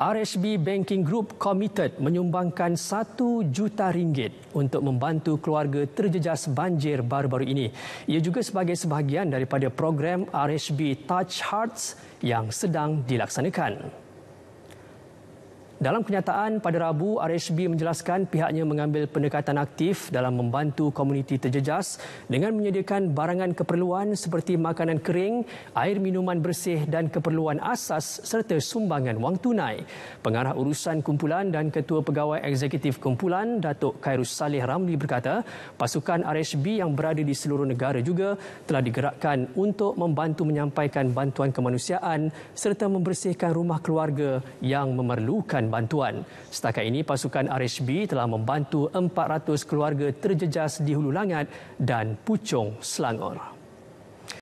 RHB Banking Group committed menyumbangkan 1 juta ringgit untuk membantu keluarga terjejas banjir baru-baru ini. Ia juga sebagai sebahagian daripada program RHB Touch Hearts yang sedang dilaksanakan. Dalam kenyataan pada Rabu, RHB menjelaskan pihaknya mengambil pendekatan aktif dalam membantu komuniti terjejas dengan menyediakan barangan keperluan seperti makanan kering, air minuman bersih dan keperluan asas serta sumbangan wang tunai. Pengarah Urusan Kumpulan dan Ketua Pegawai Eksekutif Kumpulan, Datuk Khairul Saleh Ramli berkata, pasukan RHB yang berada di seluruh negara juga telah digerakkan untuk membantu menyampaikan bantuan kemanusiaan serta membersihkan rumah keluarga yang memerlukan bantuan. Setakat ini pasukan RHB telah membantu 400 keluarga terjejas di Hulu Langat dan Puchong, Selangor.